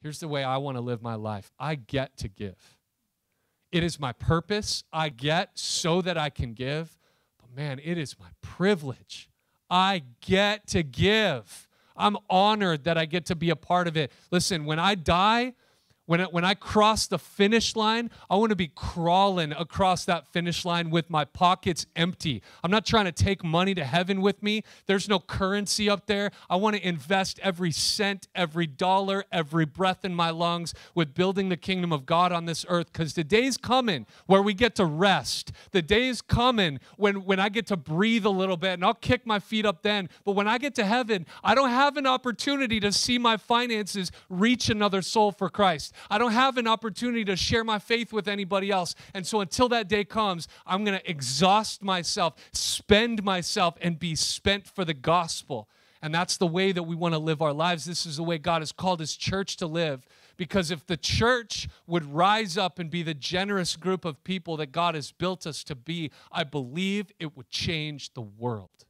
Here's the way I want to live my life I get to give. It is my purpose. I get so that I can give. But man, it is my privilege. I get to give. I'm honored that I get to be a part of it. Listen, when I die, when I, when I cross the finish line, I want to be crawling across that finish line with my pockets empty. I'm not trying to take money to heaven with me. There's no currency up there. I want to invest every cent, every dollar, every breath in my lungs with building the kingdom of God on this earth because the day's coming where we get to rest. The day's coming when, when I get to breathe a little bit and I'll kick my feet up then. But when I get to heaven, I don't have an opportunity to see my finances reach another soul for Christ. I don't have an opportunity to share my faith with anybody else. And so until that day comes, I'm going to exhaust myself, spend myself, and be spent for the gospel. And that's the way that we want to live our lives. This is the way God has called His church to live. Because if the church would rise up and be the generous group of people that God has built us to be, I believe it would change the world.